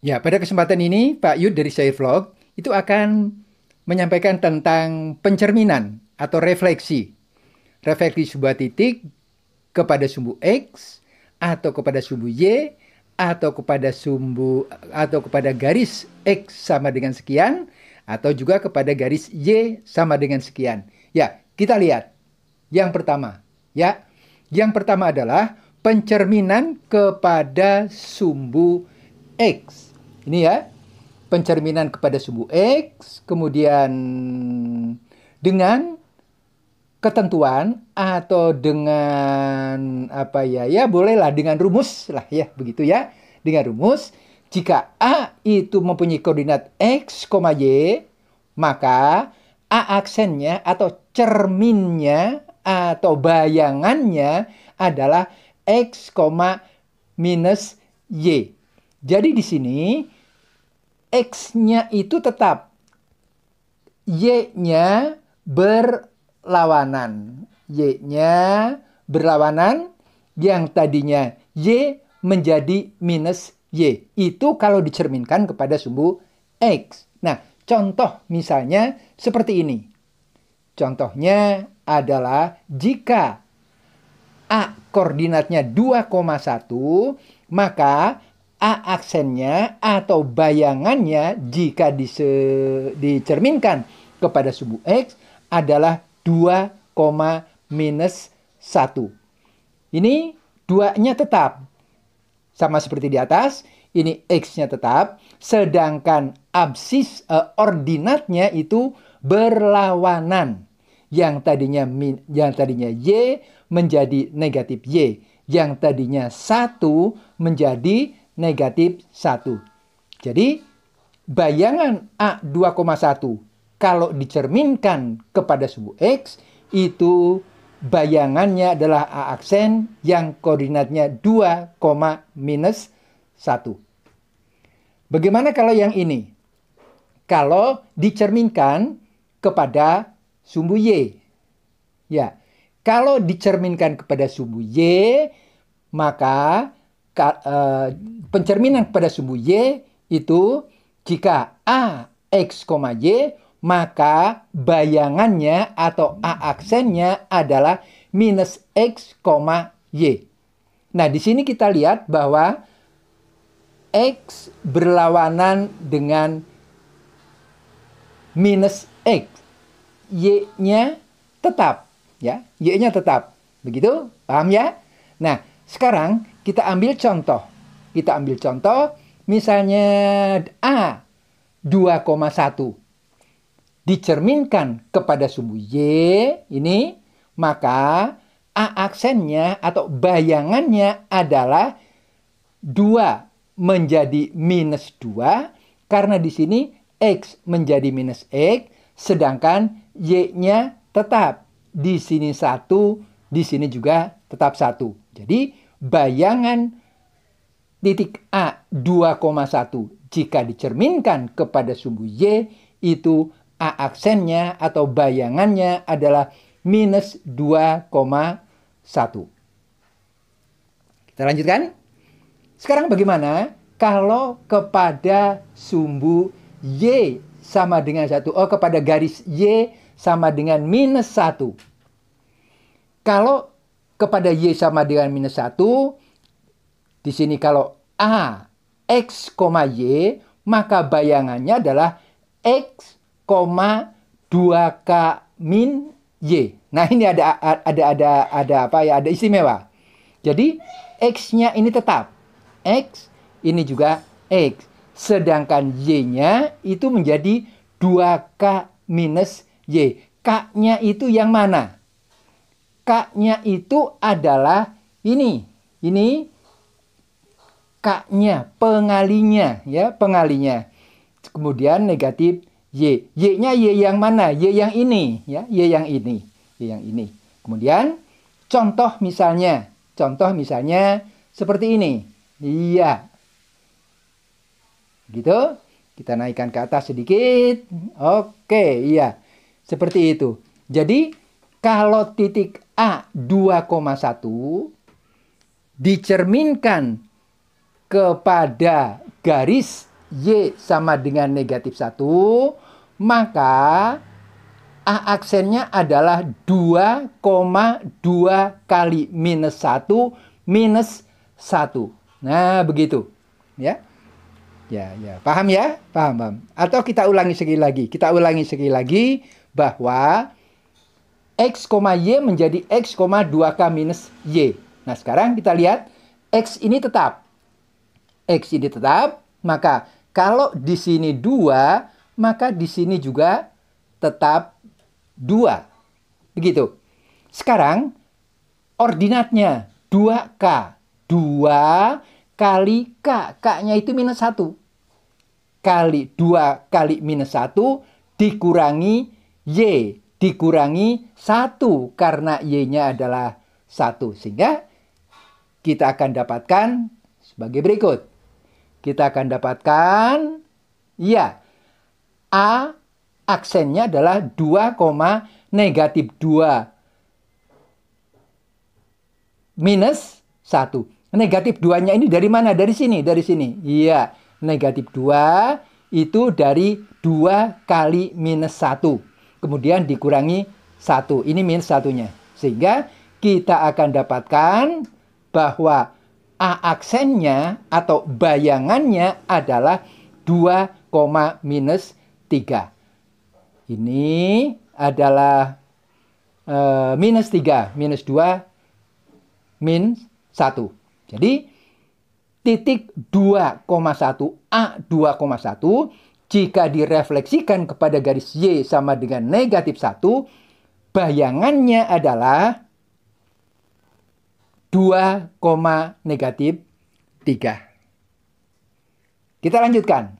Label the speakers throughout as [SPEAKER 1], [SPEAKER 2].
[SPEAKER 1] Ya, pada kesempatan ini Pak Yud dari Syair Vlog itu akan menyampaikan tentang pencerminan atau refleksi. Refleksi sebuah titik kepada sumbu X atau kepada sumbu Y atau kepada sumbu atau kepada garis X sama dengan sekian atau juga kepada garis Y sama dengan sekian. Ya, kita lihat. Yang pertama, ya. Yang pertama adalah pencerminan kepada sumbu X. Ini ya, pencerminan kepada sumbu X, kemudian dengan ketentuan atau dengan apa ya ya bolehlah dengan rumus lah ya begitu ya dengan rumus jika A itu mempunyai koordinat X, Y maka A aksennya atau cerminnya atau bayangannya adalah X, minus Y jadi di sini X-nya itu tetap. Y-nya berlawanan. Y-nya berlawanan yang tadinya Y menjadi minus Y. Itu kalau dicerminkan kepada sumbu X. Nah, contoh misalnya seperti ini. Contohnya adalah jika A koordinatnya 2,1, maka A aksennya atau bayangannya jika dicerminkan kepada sumbu X adalah 2, minus 1. Ini duanya tetap. Sama seperti di atas, ini X-nya tetap. Sedangkan absis eh, ordinatnya itu berlawanan. Yang tadinya min, yang tadinya Y menjadi negatif Y. Yang tadinya satu menjadi negatif 1. Jadi, bayangan A 2,1 kalau dicerminkan kepada sumbu X, itu bayangannya adalah A aksen yang koordinatnya 2, minus 1. Bagaimana kalau yang ini? Kalau dicerminkan kepada sumbu Y. Ya, kalau dicerminkan kepada sumbu Y, maka Eh, pencerminan pada sumbu Y itu jika A X, Y maka bayangannya atau A aksennya adalah minus X, Y. Nah, di sini kita lihat bahwa X berlawanan dengan minus X. Y-nya tetap. ya Y-nya tetap. Begitu? Paham ya? Nah, sekarang kita ambil contoh. Kita ambil contoh misalnya A 2,1 dicerminkan kepada sumbu Y ini maka A aksennya atau bayangannya adalah 2 menjadi minus 2 karena di sini X menjadi minus X sedangkan Y-nya tetap di sini satu, di sini juga tetap satu. Jadi bayangan titik A 2,1 jika dicerminkan kepada sumbu Y itu A aksennya atau bayangannya adalah minus 2,1. Kita lanjutkan. Sekarang bagaimana kalau kepada sumbu Y sama dengan 1? Oh, kepada garis Y sama dengan minus 1. Kalau kepada Y sama dengan minus 1. Di sini kalau A X, Y, maka bayangannya adalah X, 2K min Y. Nah ini ada ada ada ada apa ya? Ada istimewa. Jadi X-nya ini tetap. X, ini juga X. Sedangkan Y-nya itu menjadi 2K minus Y. K-nya itu yang mana? K-nya itu adalah ini. Ini K-nya, pengalinya ya, pengalinya. Kemudian negatif Y. Y-nya Y yang mana? Y yang ini ya, Y yang ini. Y yang ini. Kemudian contoh misalnya, contoh misalnya seperti ini. Iya. Gitu. Kita naikkan ke atas sedikit. Oke, iya. Seperti itu. Jadi kalau titik A 2,1 dicerminkan kepada garis Y sama dengan negatif 1, maka A aksennya adalah 2,2 kali minus 1 minus 1. Nah, begitu. Ya. Ya, ya. Paham ya? Paham, paham. Atau kita ulangi sekali lagi. Kita ulangi sekali lagi bahwa X, Y menjadi X, 2K minus Y. Nah, sekarang kita lihat X ini tetap. X ini tetap, maka kalau di sini 2, maka di sini juga tetap 2. Begitu. Sekarang ordinatnya 2K. 2 kali K. K-nya itu minus 1. Kali 2 kali minus 1 dikurangi Y dikurangi satu karena Y-nya adalah satu. Sehingga kita akan dapatkan sebagai berikut. Kita akan dapatkan, ya, A aksennya adalah 2, negatif 2 minus 1. Negatif 2-nya ini dari mana? Dari sini, dari sini. Iya, negatif 2 itu dari 2 kali minus 1 kemudian dikurangi satu. Ini minus satunya. Sehingga kita akan dapatkan bahwa A aksennya atau bayangannya adalah 2, minus 3. Ini adalah uh, minus 3, minus 2, minus 1. Jadi titik 2,1 A 2,1 jika direfleksikan kepada garis Y sama dengan negatif 1, bayangannya adalah 2, negatif 3. Kita lanjutkan.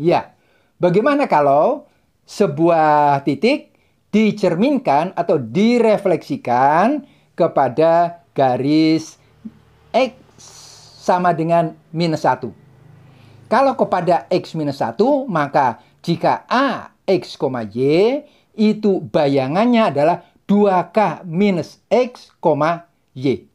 [SPEAKER 1] Ya, bagaimana kalau sebuah titik dicerminkan atau direfleksikan kepada garis X sama dengan minus 1. Kalau kepada X minus 1, maka jika A X, Y, itu bayangannya adalah 2K minus X, Y.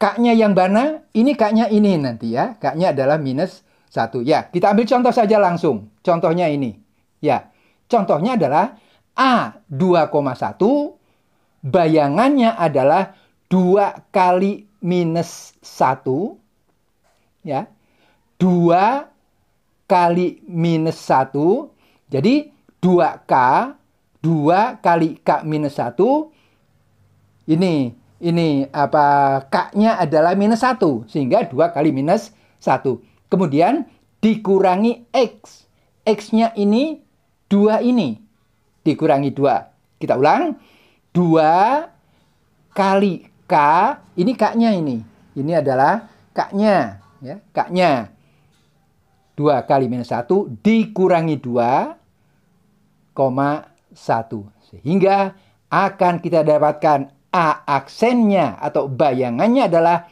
[SPEAKER 1] K-nya yang mana? Ini K-nya ini nanti ya. K-nya adalah minus 1. Ya, kita ambil contoh saja langsung. Contohnya ini. Ya, contohnya adalah A 2,1. Bayangannya adalah 2 kali minus 1. Ya, 2 kali minus 1. Jadi 2K, 2 kali K minus 1. Ini, ini apa K-nya adalah minus 1. Sehingga 2 kali minus 1. Kemudian dikurangi X. X-nya ini 2 ini. Dikurangi 2. Kita ulang. 2 kali K. Ini K-nya ini. Ini adalah K-nya. Ya, K-nya. 2 kali minus 1 dikurangi 2, 1. Sehingga akan kita dapatkan A aksennya atau bayangannya adalah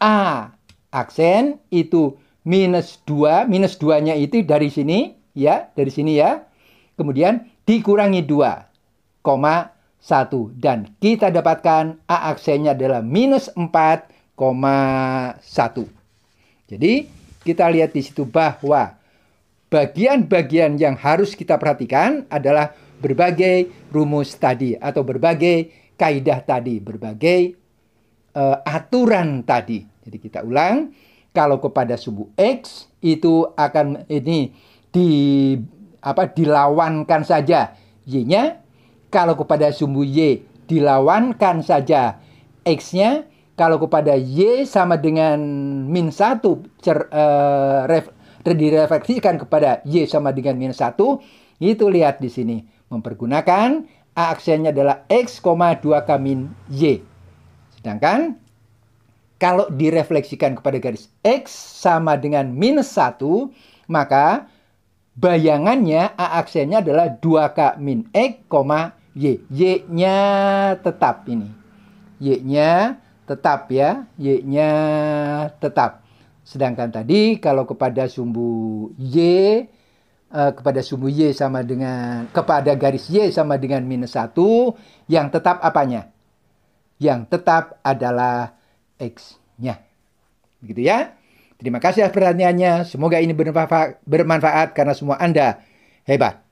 [SPEAKER 1] A aksen itu minus 2, minus 2-nya itu dari sini ya, dari sini ya. Kemudian dikurangi 2, 1 dan kita dapatkan A aksennya adalah minus 4,1. Jadi kita lihat di situ bahwa bagian-bagian yang harus kita perhatikan adalah berbagai rumus tadi atau berbagai kaidah tadi, berbagai uh, aturan tadi. Jadi kita ulang, kalau kepada sumbu x itu akan ini di apa dilawankan saja y-nya, kalau kepada sumbu y dilawankan saja x-nya, kalau kepada Y sama dengan min 1 cer, uh, ref, direfleksikan kepada Y sama dengan min 1, itu lihat di sini. Mempergunakan A aksennya adalah X, 2K min Y. Sedangkan kalau direfleksikan kepada garis X sama dengan min 1, maka bayangannya A aksennya adalah 2K min X, Y. Y-nya tetap ini. Y-nya tetap ya, Y-nya tetap. Sedangkan tadi kalau kepada sumbu Y, eh, kepada sumbu Y sama dengan, kepada garis Y sama dengan minus satu yang tetap apanya? Yang tetap adalah X-nya. Begitu ya. Terima kasih atas perhatiannya. Semoga ini bermanfaat, bermanfaat karena semua Anda hebat.